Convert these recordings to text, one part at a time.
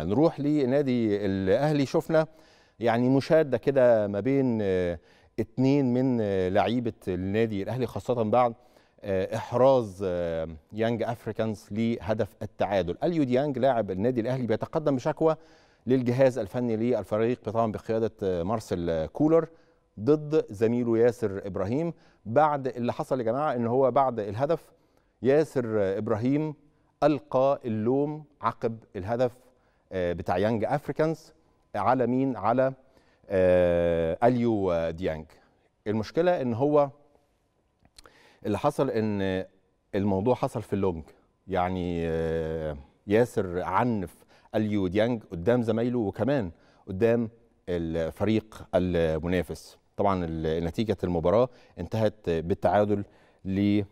نروح لنادي الاهلي شفنا يعني مشاده كده ما بين آه، اتنين من آه، لعيبه النادي الاهلي خاصه بعد آه، احراز يانج افريكانز لهدف التعادل اليو ديانج لاعب النادي الاهلي بيتقدم بشكوى للجهاز الفني للفريق طبعا بقياده مارسيل كولر ضد زميله ياسر ابراهيم بعد اللي حصل يا جماعه ان هو بعد الهدف ياسر ابراهيم القى اللوم عقب الهدف آه، بتاع يانج افريكانز على مين على اليو آه، ديانج المشكله ان هو اللي حصل ان الموضوع حصل في اللونج يعني آه، ياسر عنف اليو ديانج قدام زمايله وكمان قدام الفريق المنافس طبعا نتيجه المباراه انتهت بالتعادل ل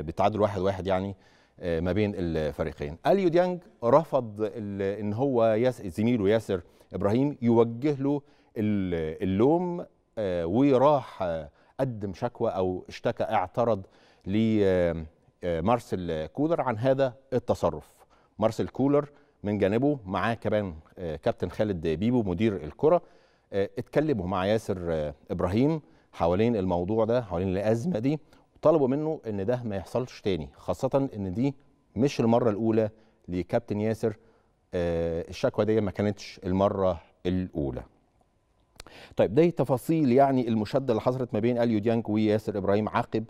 بالتعادل واحد واحد يعني آه، ما بين الفريقين اليو ديانج رفض ان هو زميله ياسر ابراهيم يوجه له اللوم آه، وراح قدم شكوى او اشتكى اعترض لمارسيل آه، كولر عن هذا التصرف مارسيل كولر من جانبه معاه كمان كابتن خالد بيبو مدير الكره اتكلموا مع ياسر ابراهيم حوالين الموضوع ده حوالين الازمه دي طلبوا منه ان ده ما يحصلش تاني خاصه ان دي مش المره الاولى لكابتن ياسر آه، الشكوى دي ما كانتش المره الاولى طيب دي تفاصيل يعني المشد اللي حصلت ما بين اليو ديانج وياسر ابراهيم عقب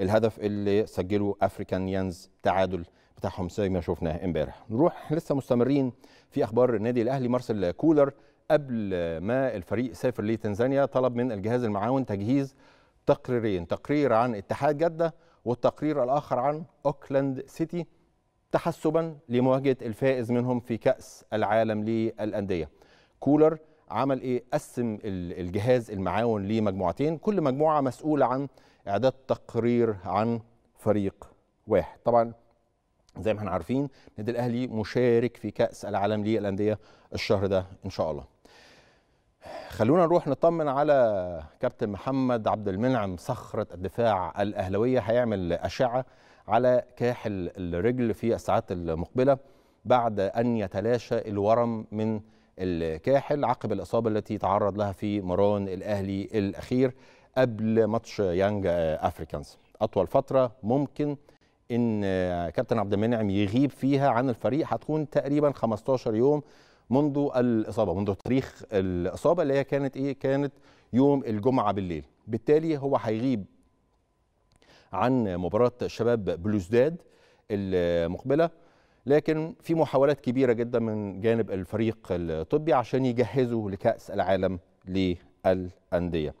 الهدف اللي سجله افريكان يانز تعادل بتاعهم زي ما شفناه امبارح نروح لسه مستمرين في اخبار النادي الاهلي مارسيل كولر قبل ما الفريق سافر لتنزانيا طلب من الجهاز المعاون تجهيز تقريرين تقرير عن اتحاد جدة والتقرير الآخر عن أوكلاند سيتي تحسبا لمواجهة الفائز منهم في كأس العالم للأندية كولر عمل ايه قسم الجهاز المعاون لمجموعتين كل مجموعه مسؤوله عن اعداد تقرير عن فريق واحد طبعا زي ما احنا عارفين النادي الاهلي مشارك في كاس العالم للانديه الشهر ده ان شاء الله خلونا نروح نطمن على كابتن محمد عبد المنعم صخرة الدفاع الأهلوية هيعمل أشعة على كاحل الرجل في الساعات المقبلة بعد أن يتلاشى الورم من الكاحل عقب الإصابة التي تعرض لها في مران الأهلي الأخير قبل ماتش يانج أفريكانز أطول فترة ممكن ان كابتن عبد المنعم يغيب فيها عن الفريق هتكون تقريبا 15 يوم منذ الاصابه منذ تاريخ الاصابه اللي هي كانت ايه كانت يوم الجمعه بالليل بالتالي هو هيغيب عن مباراه شباب بلوزداد المقبله لكن في محاولات كبيره جدا من جانب الفريق الطبي عشان يجهزوا لكاس العالم للانديه